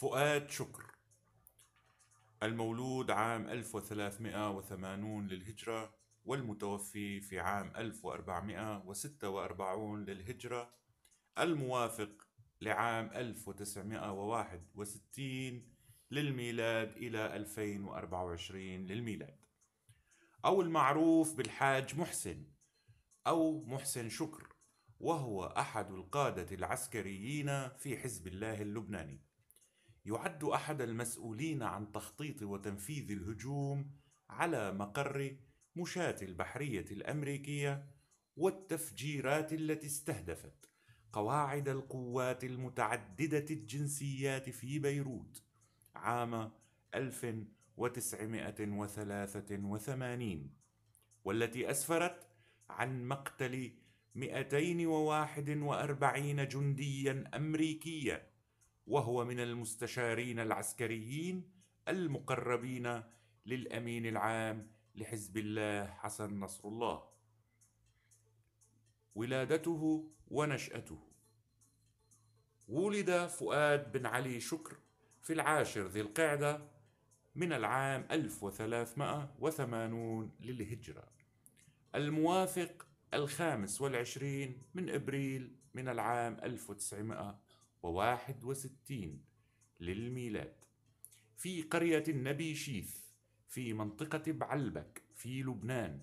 فؤاد شكر المولود عام 1380 للهجرة والمتوفي في عام 1446 للهجرة الموافق لعام 1961 للميلاد إلى 2024 للميلاد أو المعروف بالحاج محسن أو محسن شكر وهو أحد القادة العسكريين في حزب الله اللبناني يعد أحد المسؤولين عن تخطيط وتنفيذ الهجوم على مقر مشاة البحرية الأمريكية والتفجيرات التي استهدفت قواعد القوات المتعددة الجنسيات في بيروت عام 1983 والتي أسفرت عن مقتل 241 جنديا أمريكيا وهو من المستشارين العسكريين المقربين للامين العام لحزب الله حسن نصر الله ولادته ونشاته ولد فؤاد بن علي شكر في العاشر ذي القعدة من العام 1380 للهجرة الموافق الخامس والعشرين من إبريل من العام 1900 وستين للميلاد في قرية النبي شيث في منطقة بعلبك في لبنان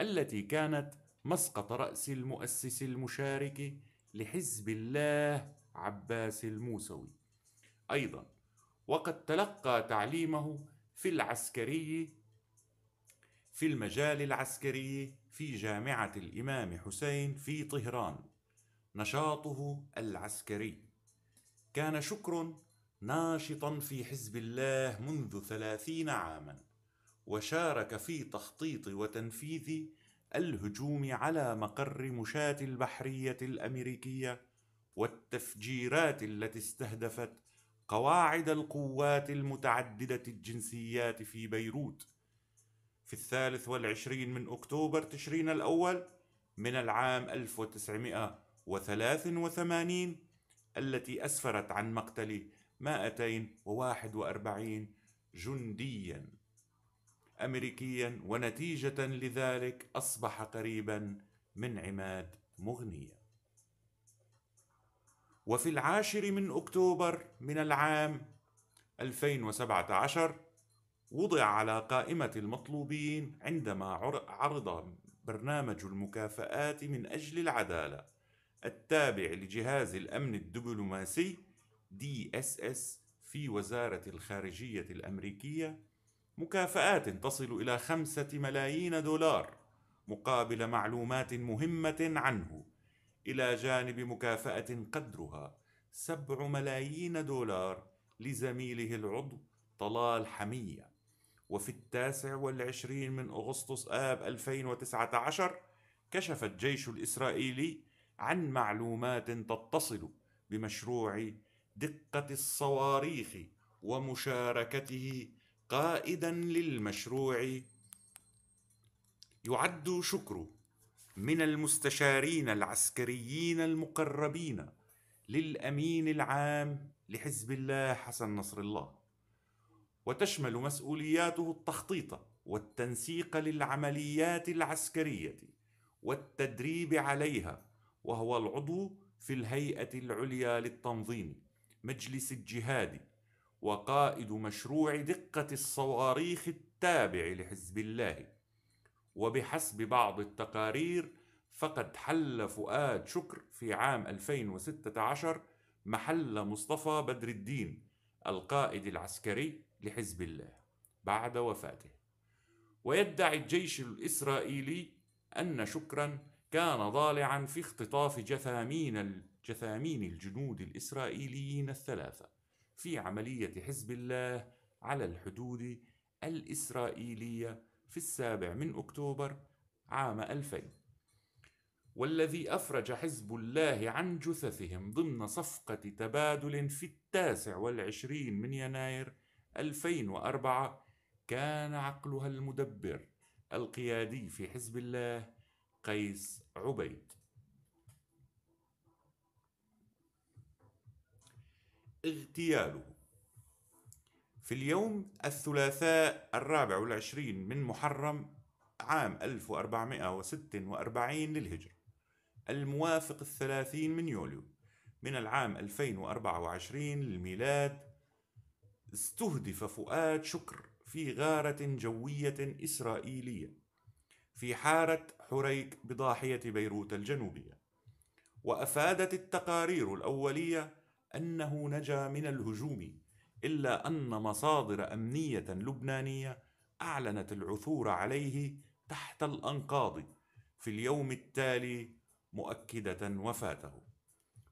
التي كانت مسقط رأس المؤسس المشارك لحزب الله عباس الموسوي أيضا وقد تلقى تعليمه في العسكري في المجال العسكري في جامعة الإمام حسين في طهران نشاطه العسكري كان شكر ناشطا في حزب الله منذ ثلاثين عاما وشارك في تخطيط وتنفيذ الهجوم على مقر مشاة البحرية الأمريكية والتفجيرات التي استهدفت قواعد القوات المتعددة الجنسيات في بيروت في الثالث والعشرين من أكتوبر تشرين الأول من العام 1983 التي أسفرت عن مقتل 241 جنديا أمريكيا ونتيجة لذلك أصبح قريبا من عماد مغنية وفي العاشر من أكتوبر من العام 2017 وضع على قائمة المطلوبين عندما عرض برنامج المكافآت من أجل العدالة التابع لجهاز الأمن الدبلوماسي دي اس اس في وزارة الخارجية الأمريكية مكافآت تصل إلى خمسة ملايين دولار مقابل معلومات مهمة عنه إلى جانب مكافأة قدرها سبع ملايين دولار لزميله العضو طلال حمية وفي التاسع والعشرين من أغسطس آب 2019 كشف الجيش الإسرائيلي عن معلومات تتصل بمشروع دقة الصواريخ ومشاركته قائدا للمشروع يعد شكر من المستشارين العسكريين المقربين للأمين العام لحزب الله حسن نصر الله وتشمل مسؤولياته التخطيط والتنسيق للعمليات العسكرية والتدريب عليها وهو العضو في الهيئة العليا للتنظيم مجلس الجهاد وقائد مشروع دقة الصواريخ التابع لحزب الله وبحسب بعض التقارير فقد حل فؤاد شكر في عام 2016 محل مصطفى بدر الدين القائد العسكري لحزب الله بعد وفاته ويدعي الجيش الإسرائيلي أن شكرا كان ضالعا في اختطاف جثامين جثامين الجنود الإسرائيليين الثلاثة في عملية حزب الله على الحدود الإسرائيلية في السابع من أكتوبر عام 2000 والذي أفرج حزب الله عن جثثهم ضمن صفقة تبادل في التاسع والعشرين من يناير 2004 كان عقلها المدبر القيادي في حزب الله قيس عبيد اغتياله في اليوم الثلاثاء الرابع والعشرين من محرم عام 1446 للهجرة الموافق الثلاثين من يوليو من العام 2024 للميلاد استهدف فؤاد شكر في غارة جوية إسرائيلية في حارة حريك بضاحية بيروت الجنوبية وأفادت التقارير الأولية أنه نجا من الهجوم إلا أن مصادر أمنية لبنانية أعلنت العثور عليه تحت الأنقاض في اليوم التالي مؤكدة وفاته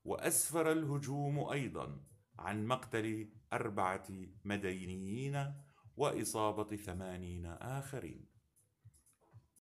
وأسفر الهجوم أيضا عن مقتل أربعة مدينيين وإصابة ثمانين آخرين